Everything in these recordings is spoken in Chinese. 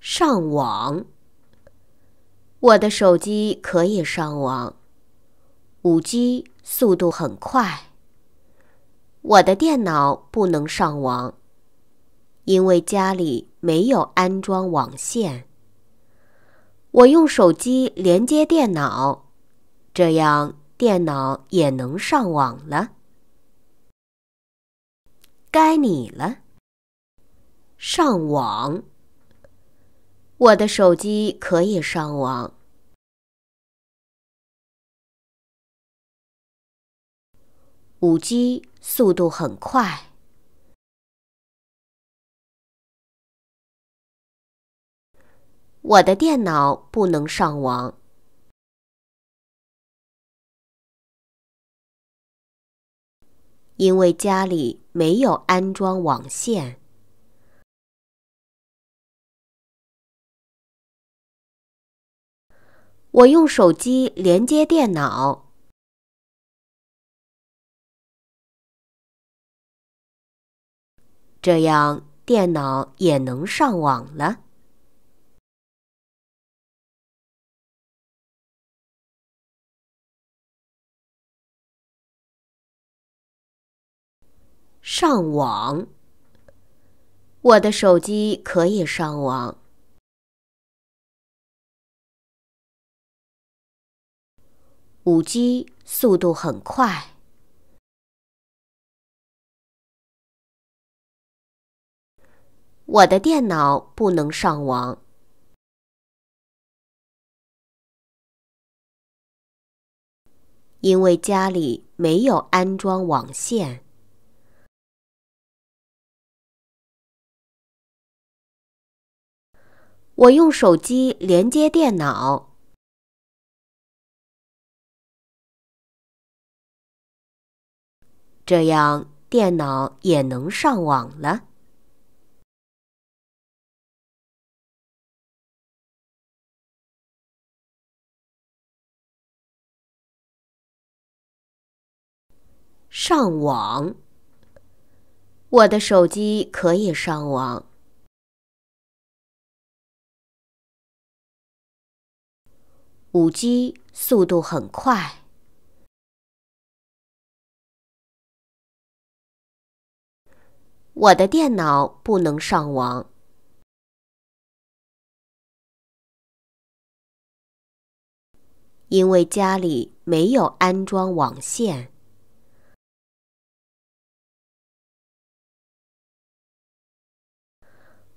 上网，我的手机可以上网，五 G 速度很快。我的电脑不能上网，因为家里没有安装网线。我用手机连接电脑，这样电脑也能上网了。该你了，上网。我的手机可以上网，5G 速度很快。我的电脑不能上网，因为家里没有安装网线。我用手机连接电脑，这样电脑也能上网了。上网，我的手机可以上网。手 g 速度很快。我的电脑不能上网，因为家里没有安装网线。我用手机连接电脑。这样，电脑也能上网了。上网，我的手机可以上网，五 G 速度很快。我的电脑不能上网，因为家里没有安装网线。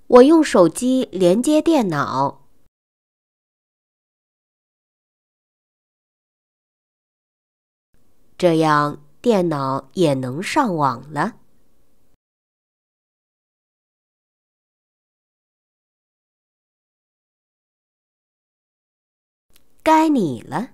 我用手机连接电脑，这样电脑也能上网了。该你了。